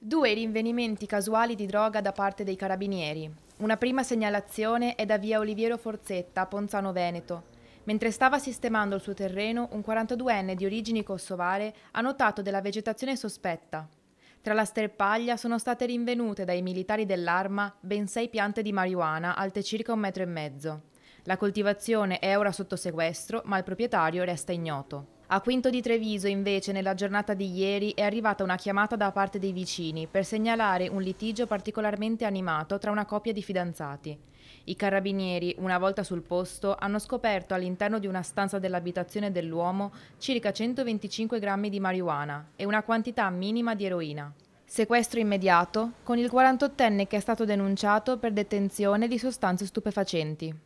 Due rinvenimenti casuali di droga da parte dei carabinieri. Una prima segnalazione è da via Oliviero Forzetta a Ponzano Veneto. Mentre stava sistemando il suo terreno, un 42enne di origini kosovare ha notato della vegetazione sospetta. Tra la sterpaglia sono state rinvenute dai militari dell'arma ben sei piante di marijuana alte circa un metro e mezzo. La coltivazione è ora sotto sequestro, ma il proprietario resta ignoto. A Quinto di Treviso, invece, nella giornata di ieri è arrivata una chiamata da parte dei vicini per segnalare un litigio particolarmente animato tra una coppia di fidanzati. I carabinieri, una volta sul posto, hanno scoperto all'interno di una stanza dell'abitazione dell'uomo circa 125 grammi di marijuana e una quantità minima di eroina. Sequestro immediato con il 48enne che è stato denunciato per detenzione di sostanze stupefacenti.